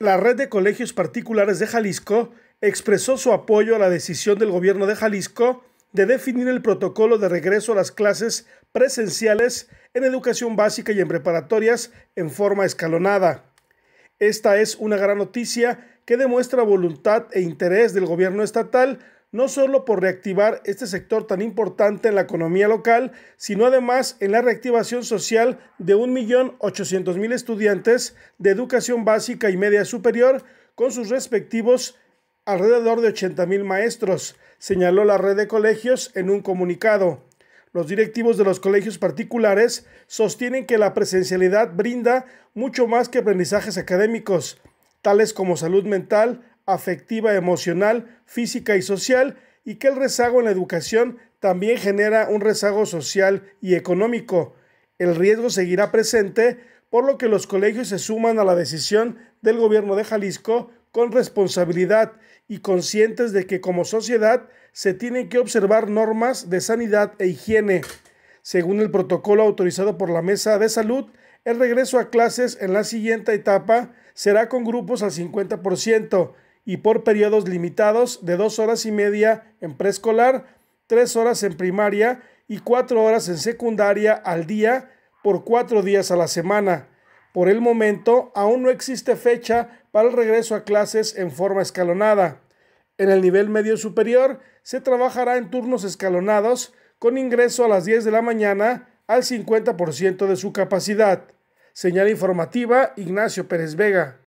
La red de colegios particulares de Jalisco expresó su apoyo a la decisión del gobierno de Jalisco de definir el protocolo de regreso a las clases presenciales en educación básica y en preparatorias en forma escalonada. Esta es una gran noticia que demuestra voluntad e interés del gobierno estatal no solo por reactivar este sector tan importante en la economía local, sino además en la reactivación social de 1.800.000 estudiantes de educación básica y media superior con sus respectivos alrededor de 80.000 maestros, señaló la red de colegios en un comunicado. Los directivos de los colegios particulares sostienen que la presencialidad brinda mucho más que aprendizajes académicos, tales como salud mental, afectiva, emocional, física y social, y que el rezago en la educación también genera un rezago social y económico. El riesgo seguirá presente, por lo que los colegios se suman a la decisión del gobierno de Jalisco con responsabilidad y conscientes de que como sociedad se tienen que observar normas de sanidad e higiene. Según el protocolo autorizado por la Mesa de Salud, el regreso a clases en la siguiente etapa será con grupos al 50%, y por periodos limitados de dos horas y media en preescolar, tres horas en primaria y cuatro horas en secundaria al día por cuatro días a la semana. Por el momento, aún no existe fecha para el regreso a clases en forma escalonada. En el nivel medio superior, se trabajará en turnos escalonados con ingreso a las 10 de la mañana al 50% de su capacidad. Señal informativa Ignacio Pérez Vega.